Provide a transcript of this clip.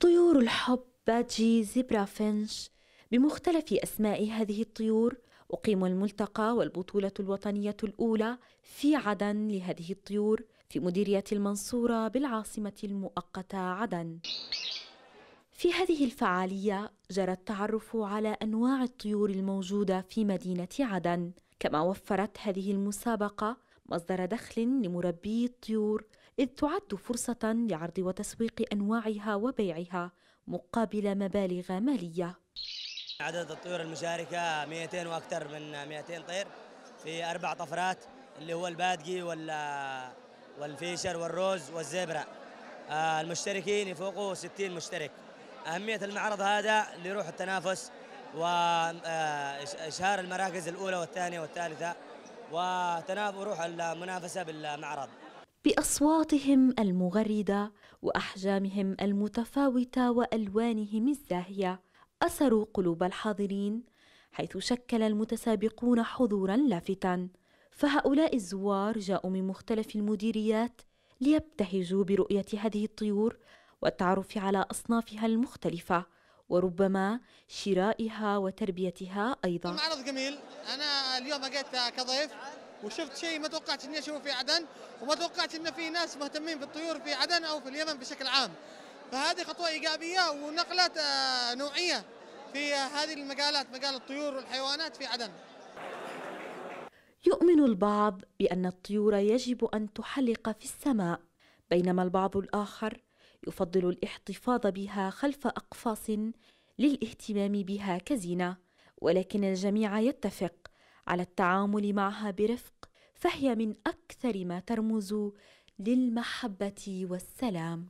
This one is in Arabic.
طيور الحب باتجي زبرا فنش بمختلف أسماء هذه الطيور أقيم الملتقى والبطولة الوطنية الأولى في عدن لهذه الطيور في مديرية المنصورة بالعاصمة المؤقتة عدن في هذه الفعالية جرى التعرف على أنواع الطيور الموجودة في مدينة عدن كما وفرت هذه المسابقة مصدر دخل لمربي الطيور إذ تعد فرصة لعرض وتسويق أنواعها وبيعها مقابل مبالغ مالية عدد الطيور المشاركة 200 وأكثر من 200 طير في أربع طفرات اللي هو البادقي والفيشر والروز والزيبرا آه، المشتركين يفوقوا 60 مشترك أهمية المعرض هذا لروح التنافس وإشهار آه، المراكز الأولى والثانية والثالثة وتنافر روح المنافسة بالمعرض بأصواتهم المغردة وأحجامهم المتفاوتة وألوانهم الزاهية أسروا قلوب الحاضرين حيث شكل المتسابقون حضورا لافتا فهؤلاء الزوار جاءوا من مختلف المديريات ليبتهجوا برؤية هذه الطيور والتعرف على أصنافها المختلفة وربما شرائها وتربيتها أيضا معرض جميل أنا اليوم أجيت كضيف وشفت شيء ما توقعت اني اشوفه في عدن وما توقعت ان في ناس مهتمين بالطيور في عدن او في اليمن بشكل عام فهذه خطوه ايجابيه ونقله آه، نوعيه في هذه المجالات مجال الطيور والحيوانات في عدن يؤمن البعض بان الطيور يجب ان تحلق في السماء بينما البعض الاخر يفضل الاحتفاظ بها خلف أقفاص للاهتمام بها كزينة ولكن الجميع يتفق على التعامل معها برفق فهي من أكثر ما ترمز للمحبة والسلام